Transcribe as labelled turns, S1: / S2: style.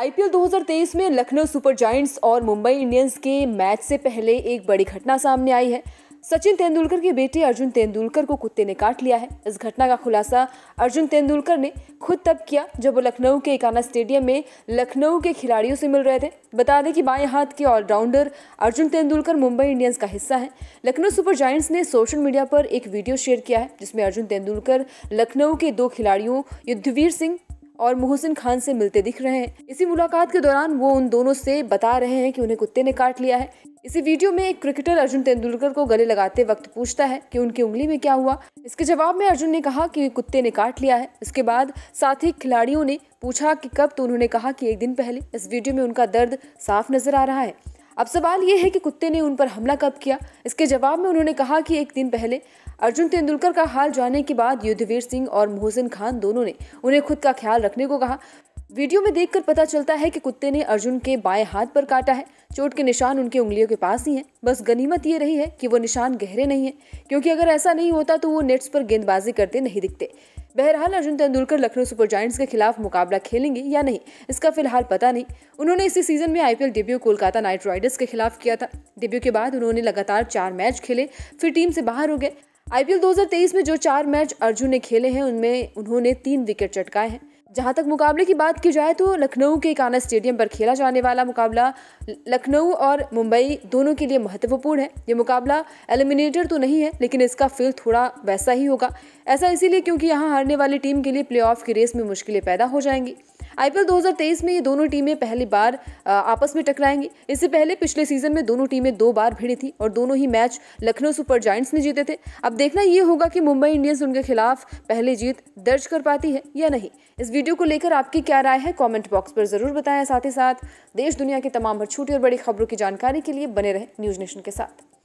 S1: IPL 2023 में Lucknow super joints और Mumbai Indians के मैच से पहले एक बड़ी घटना सामने आई है सचिन तेंदुलकर के बेटे अर्जुन तेंदुलकर को कुत्ते ने काट लिया है इस घटना का खुलासा अर्जुन तेंदुलकर ने खुद तब किया जब वो लखनऊ के एकाना स्टेडियम में लखनऊ के खिलाड़ियों से मिल रहे थे बता दें कि बाएं हाथ के ऑलराउंडर अर्जुन तेंदुलकर मुंबई इंडियंस का हिस्सा है लखनऊ सुपर जॉइंट्स ने सोशल मीडिया पर एक वीडियो शेयर किया है जिसमें अर्जुन तेंदुलकर लखनऊ के दो खिलाड़ियों युद्धवीर सिंह और मोहसिन खान से मिलते दिख रहे हैं इसी मुलाकात के दौरान वो उन दोनों से बता रहे हैं कि उन्हें कुत्ते ने काट लिया है इसी वीडियो में एक क्रिकेटर अर्जुन तेंदुलकर को गले लगाते वक्त पूछता है कि उनकी उंगली में क्या हुआ इसके जवाब में अर्जुन ने कहा कि कुत्ते ने काट लिया है इसके बाद साथ ही खिलाड़ियों ने पूछा कि कब तो उन्होंने कहा कि एक दिन पहले इस वीडियो में उनका दर्द साफ नजर आ रहा है अब सवाल ये है कि कुत्ते ने उन पर हमला कब किया इसके जवाब में उन्होंने कहा कि एक दिन पहले अर्जुन तेंदुलकर का हाल जाने के बाद युद्धवीर सिंह और मोहसिन खान दोनों ने उन्हें खुद का ख्याल रखने को कहा वीडियो में देखकर पता चलता है कि कुत्ते ने अर्जुन के बाएं हाथ पर काटा है चोट के निशान उनके उंगलियों के पास ही हैं बस गनीमत ये रही है कि वो निशान गहरे नहीं है क्योंकि अगर ऐसा नहीं होता तो वो नेट्स पर गेंदबाजी करते नहीं दिखते बहरहाल अर्जुन तेंदुलकर लखनऊ सुपर जायंट्स के खिलाफ मुकाबला खेलेंगे या नहीं इसका फिलहाल पता नहीं उन्होंने इसी सीजन में IPL debut Kolkata knight riders के खिलाफ किया था डेब्यू के बाद उन्होंने लगातार चार मैच खेले फिर टीम से बाहर हो गए आईपीएल 2023 में जो चार मैच अर्जुन ने खेले हैं उनमें उन्होंने तीन विकेट चटकाए हैं जहां तक मुकाबले की बात की जाए तो लखनऊ के काना स्टेडियम पर खेला जाने वाला मुकाबला लखनऊ और मुंबई दोनों के लिए महत्वपूर्ण है ये मुकाबला एलिमिनेटर तो नहीं है लेकिन इसका फील थोड़ा वैसा ही होगा ऐसा इसीलिए क्योंकि यहाँ हारने वाली टीम के लिए प्लेऑफ की रेस में मुश्किलें पैदा हो जाएंगी आईपीएल 2023 में ये दोनों टीमें पहली बार आपस में टकराएंगी इससे पहले पिछले सीजन में दोनों टीमें दो बार भिड़ी थी और दोनों ही मैच लखनऊ सुपर जॉइंट्स ने जीते थे अब देखना ये होगा कि मुंबई इंडियंस उनके खिलाफ पहली जीत दर्ज कर पाती है या नहीं इस वीडियो को लेकर आपकी क्या राय है कॉमेंट बॉक्स पर जरूर बताएं साथ ही साथ देश दुनिया की तमाम छोटी और बड़ी खबरों की जानकारी के लिए बने रहे न्यूज नेशन के साथ